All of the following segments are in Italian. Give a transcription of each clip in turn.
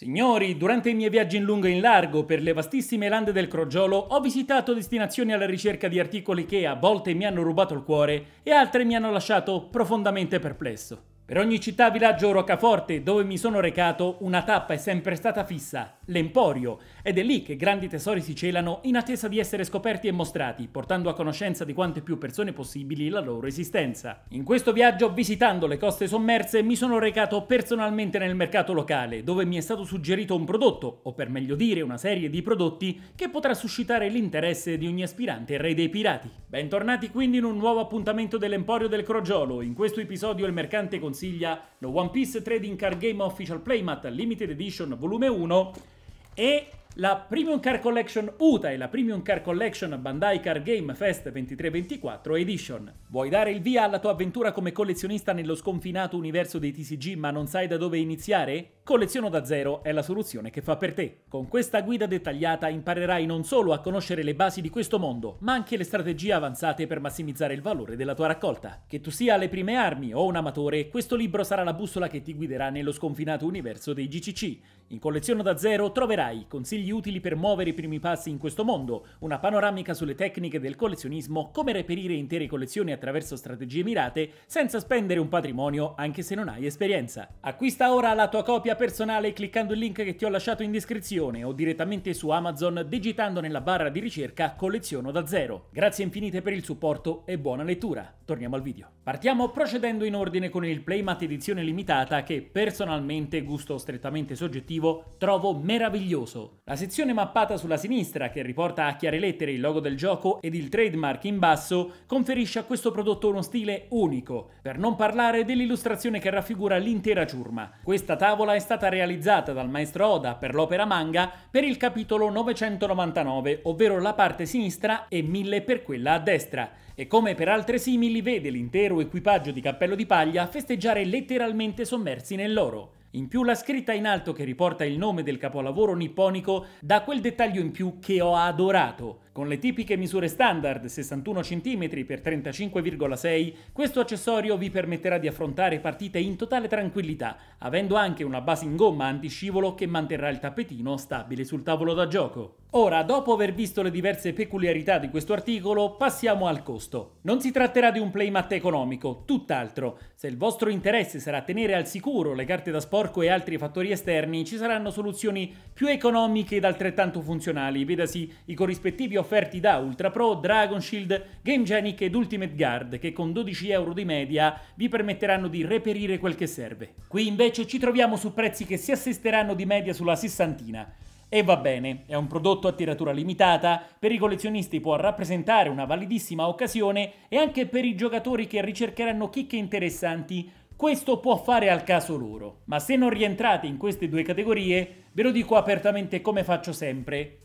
Signori, durante i miei viaggi in lungo e in largo per le vastissime lande del Crogiolo ho visitato destinazioni alla ricerca di articoli che a volte mi hanno rubato il cuore e altre mi hanno lasciato profondamente perplesso. Per ogni città, villaggio o roccaforte dove mi sono recato, una tappa è sempre stata fissa, l'Emporio, ed è lì che grandi tesori si celano in attesa di essere scoperti e mostrati, portando a conoscenza di quante più persone possibili la loro esistenza. In questo viaggio, visitando le coste sommerse, mi sono recato personalmente nel mercato locale, dove mi è stato suggerito un prodotto, o per meglio dire una serie di prodotti, che potrà suscitare l'interesse di ogni aspirante re dei pirati. Bentornati quindi in un nuovo appuntamento dell'Emporio del Crogiolo. In questo episodio il mercante consiglia consiglia lo One Piece Trading Card Game Official Playmat Limited Edition Volume 1 e la Premium Car Collection UTA e la Premium Car Collection Bandai Car Game Fest 2324 Edition. Vuoi dare il via alla tua avventura come collezionista nello sconfinato universo dei TCG ma non sai da dove iniziare? Colleziono da zero è la soluzione che fa per te. Con questa guida dettagliata imparerai non solo a conoscere le basi di questo mondo, ma anche le strategie avanzate per massimizzare il valore della tua raccolta. Che tu sia alle prime armi o un amatore, questo libro sarà la bussola che ti guiderà nello sconfinato universo dei GCC. In Colleziono da zero troverai consigli consigli utili per muovere i primi passi in questo mondo, una panoramica sulle tecniche del collezionismo, come reperire intere collezioni attraverso strategie mirate senza spendere un patrimonio anche se non hai esperienza. Acquista ora la tua copia personale cliccando il link che ti ho lasciato in descrizione o direttamente su Amazon digitando nella barra di ricerca colleziono da zero. Grazie infinite per il supporto e buona lettura. Torniamo al video. Partiamo procedendo in ordine con il Playmat edizione limitata che personalmente, gusto strettamente soggettivo, trovo meraviglioso. La sezione mappata sulla sinistra, che riporta a chiare lettere il logo del gioco ed il trademark in basso, conferisce a questo prodotto uno stile unico, per non parlare dell'illustrazione che raffigura l'intera ciurma. Questa tavola è stata realizzata dal maestro Oda per l'opera manga per il capitolo 999, ovvero la parte sinistra e 1000 per quella a destra, e come per altre simili vede l'intero equipaggio di Cappello di Paglia festeggiare letteralmente sommersi nell'oro. In più la scritta in alto che riporta il nome del capolavoro nipponico dà quel dettaglio in più che ho adorato. Con le tipiche misure standard 61 cm x 35,6, questo accessorio vi permetterà di affrontare partite in totale tranquillità, avendo anche una base in gomma antiscivolo che manterrà il tappetino stabile sul tavolo da gioco. Ora, dopo aver visto le diverse peculiarità di questo articolo, passiamo al costo. Non si tratterà di un playmat economico, tutt'altro. Se il vostro interesse sarà tenere al sicuro le carte da sporco e altri fattori esterni, ci saranno soluzioni più economiche ed altrettanto funzionali, vedasi i corrispettivi offerti da Ultra Pro, Dragon Shield, Game Genic ed Ultimate Guard, che con 12 euro di media vi permetteranno di reperire quel che serve. Qui invece ci troviamo su prezzi che si assisteranno di media sulla sessantina. E va bene, è un prodotto a tiratura limitata, per i collezionisti può rappresentare una validissima occasione e anche per i giocatori che ricercheranno chicche interessanti, questo può fare al caso loro. Ma se non rientrate in queste due categorie, ve lo dico apertamente come faccio sempre.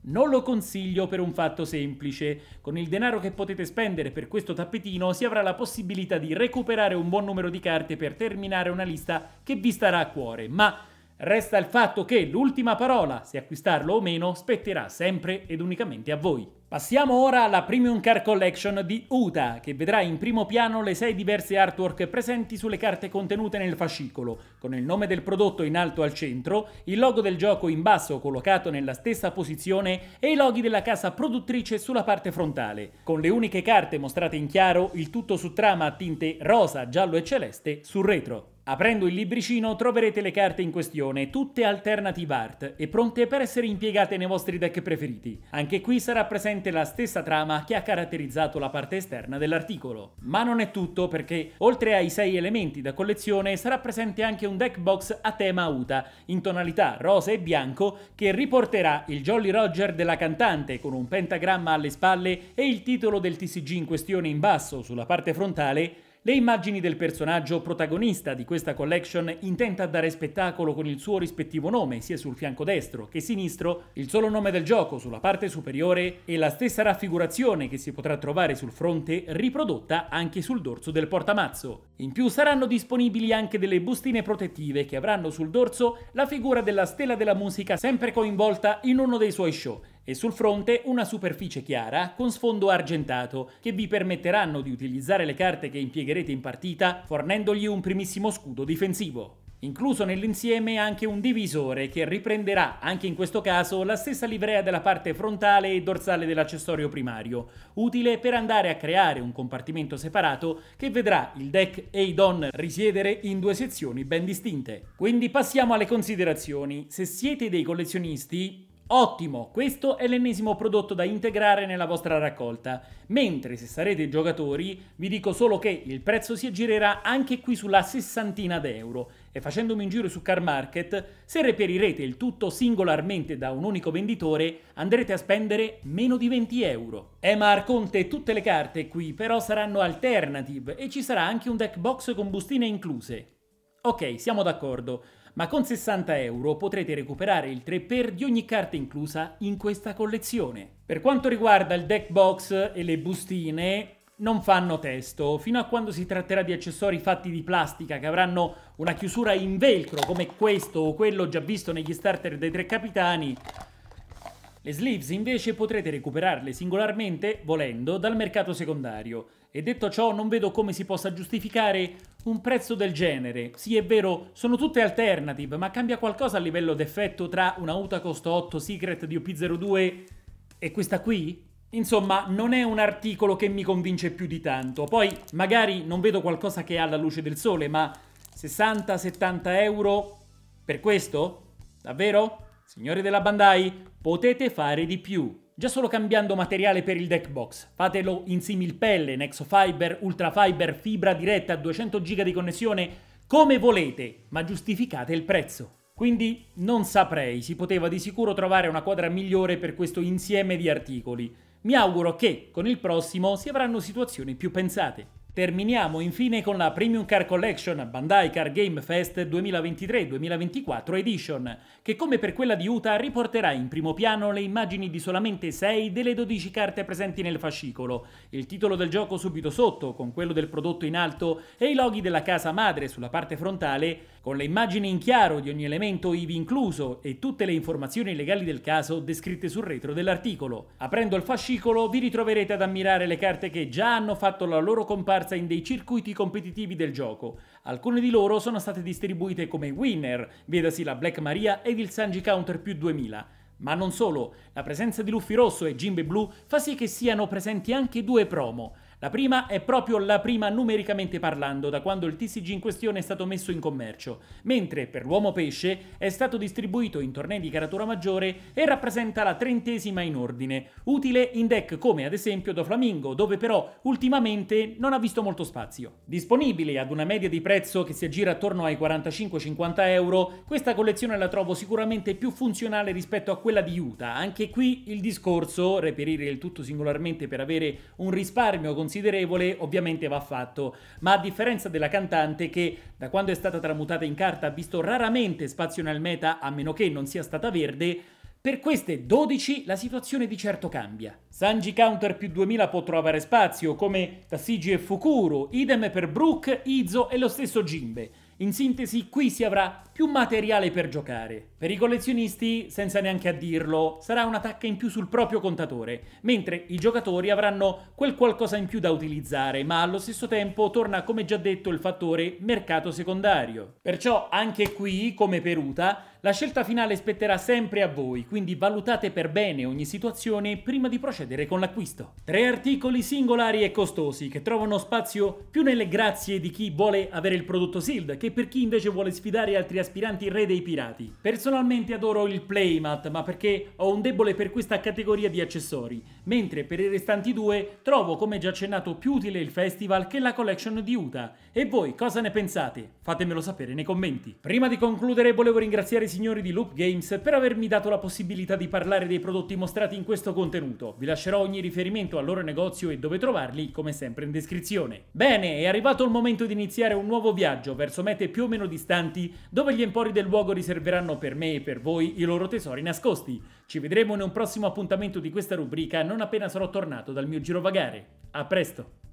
Non lo consiglio per un fatto semplice. Con il denaro che potete spendere per questo tappetino si avrà la possibilità di recuperare un buon numero di carte per terminare una lista che vi starà a cuore, ma Resta il fatto che l'ultima parola, se acquistarlo o meno, spetterà sempre ed unicamente a voi. Passiamo ora alla Premium Car Collection di UTA, che vedrà in primo piano le sei diverse artwork presenti sulle carte contenute nel fascicolo, con il nome del prodotto in alto al centro, il logo del gioco in basso collocato nella stessa posizione e i loghi della casa produttrice sulla parte frontale, con le uniche carte mostrate in chiaro, il tutto su trama a tinte rosa, giallo e celeste sul retro. Aprendo il libricino troverete le carte in questione, tutte alternative art e pronte per essere impiegate nei vostri deck preferiti. Anche qui sarà presente la stessa trama che ha caratterizzato la parte esterna dell'articolo. Ma non è tutto perché, oltre ai 6 elementi da collezione, sarà presente anche un deck box a tema UTA, in tonalità rosa e bianco, che riporterà il Jolly Roger della cantante con un pentagramma alle spalle e il titolo del TCG in questione in basso sulla parte frontale, le immagini del personaggio protagonista di questa collection intenta dare spettacolo con il suo rispettivo nome, sia sul fianco destro che sinistro, il solo nome del gioco sulla parte superiore e la stessa raffigurazione che si potrà trovare sul fronte riprodotta anche sul dorso del portamazzo. In più saranno disponibili anche delle bustine protettive che avranno sul dorso la figura della stella della musica sempre coinvolta in uno dei suoi show, e sul fronte una superficie chiara con sfondo argentato che vi permetteranno di utilizzare le carte che impiegherete in partita fornendogli un primissimo scudo difensivo. Incluso nell'insieme anche un divisore che riprenderà, anche in questo caso, la stessa livrea della parte frontale e dorsale dell'accessorio primario, utile per andare a creare un compartimento separato che vedrà il deck e i don risiedere in due sezioni ben distinte. Quindi passiamo alle considerazioni. Se siete dei collezionisti, Ottimo, questo è l'ennesimo prodotto da integrare nella vostra raccolta, mentre se sarete giocatori vi dico solo che il prezzo si aggirerà anche qui sulla sessantina d'euro e facendomi un giro su Car Market, se reperirete il tutto singolarmente da un unico venditore andrete a spendere meno di 20 euro. Eh ma Arconte, tutte le carte qui però saranno alternative e ci sarà anche un deck box con bustine incluse. Ok, siamo d'accordo ma con 60 euro potrete recuperare il 3x di ogni carta inclusa in questa collezione. Per quanto riguarda il deck box e le bustine, non fanno testo, fino a quando si tratterà di accessori fatti di plastica che avranno una chiusura in velcro come questo o quello già visto negli starter dei tre capitani, le sleeves invece potrete recuperarle singolarmente, volendo, dal mercato secondario. E detto ciò non vedo come si possa giustificare un prezzo del genere. Sì, è vero, sono tutte alternative, ma cambia qualcosa a livello d'effetto tra un'auto a costo 8 Secret di UP02 e questa qui? Insomma, non è un articolo che mi convince più di tanto. Poi, magari non vedo qualcosa che ha la luce del sole, ma 60-70 euro per questo? Davvero? Signori della Bandai, potete fare di più. Già solo cambiando materiale per il deck box, fatelo in similpelle, Ultra Fiber, fibra diretta, 200 giga di connessione, come volete, ma giustificate il prezzo. Quindi non saprei, si poteva di sicuro trovare una quadra migliore per questo insieme di articoli. Mi auguro che con il prossimo si avranno situazioni più pensate. Terminiamo infine con la Premium Car Collection Bandai Car Game Fest 2023-2024 Edition, che come per quella di Utah riporterà in primo piano le immagini di solamente 6 delle 12 carte presenti nel fascicolo, il titolo del gioco subito sotto, con quello del prodotto in alto e i loghi della casa madre sulla parte frontale, con le immagini in chiaro di ogni elemento IVI incluso e tutte le informazioni legali del caso descritte sul retro dell'articolo. Aprendo il fascicolo vi ritroverete ad ammirare le carte che già hanno fatto la loro comparsa in dei circuiti competitivi del gioco. Alcune di loro sono state distribuite come winner, vedasi la Black Maria ed il Sanji Counter più 2000. Ma non solo, la presenza di Luffy Rosso e Jimbe Blu fa sì che siano presenti anche due promo, la prima è proprio la prima numericamente parlando, da quando il TCG in questione è stato messo in commercio, mentre per l'uomo pesce è stato distribuito in tornei di caratura maggiore e rappresenta la trentesima in ordine, utile in deck come ad esempio Doflamingo, dove però ultimamente non ha visto molto spazio. Disponibile ad una media di prezzo che si aggira attorno ai 45-50 euro, questa collezione la trovo sicuramente più funzionale rispetto a quella di Utah. Anche qui il discorso, reperire il tutto singolarmente per avere un risparmio con considerevole ovviamente va fatto, ma a differenza della cantante che da quando è stata tramutata in carta ha visto raramente spazio nel meta a meno che non sia stata verde, per queste 12 la situazione di certo cambia. Sanji Counter più 2000 può trovare spazio, come Tassigi e Fukuro, idem per Brook, Izo e lo stesso Jimbe. In sintesi, qui si avrà più materiale per giocare. Per i collezionisti, senza neanche a dirlo, sarà una tacca in più sul proprio contatore, mentre i giocatori avranno quel qualcosa in più da utilizzare, ma allo stesso tempo torna, come già detto, il fattore mercato secondario. Perciò anche qui, come per Uta, la scelta finale spetterà sempre a voi, quindi valutate per bene ogni situazione prima di procedere con l'acquisto. Tre articoli singolari e costosi che trovano spazio più nelle grazie di chi vuole avere il prodotto sealed che per chi invece vuole sfidare altri aspiranti re dei pirati. Personalmente adoro il playmat, ma perché ho un debole per questa categoria di accessori, mentre per i restanti due trovo come già accennato più utile il festival che la collection di Utah. E voi cosa ne pensate? Fatemelo sapere nei commenti. Prima di concludere volevo ringraziare ai signori di Loop Games per avermi dato la possibilità di parlare dei prodotti mostrati in questo contenuto. Vi lascerò ogni riferimento al loro negozio e dove trovarli, come sempre in descrizione. Bene, è arrivato il momento di iniziare un nuovo viaggio verso mete più o meno distanti, dove gli empori del luogo riserveranno per me e per voi i loro tesori nascosti. Ci vedremo in un prossimo appuntamento di questa rubrica non appena sarò tornato dal mio girovagare. A presto!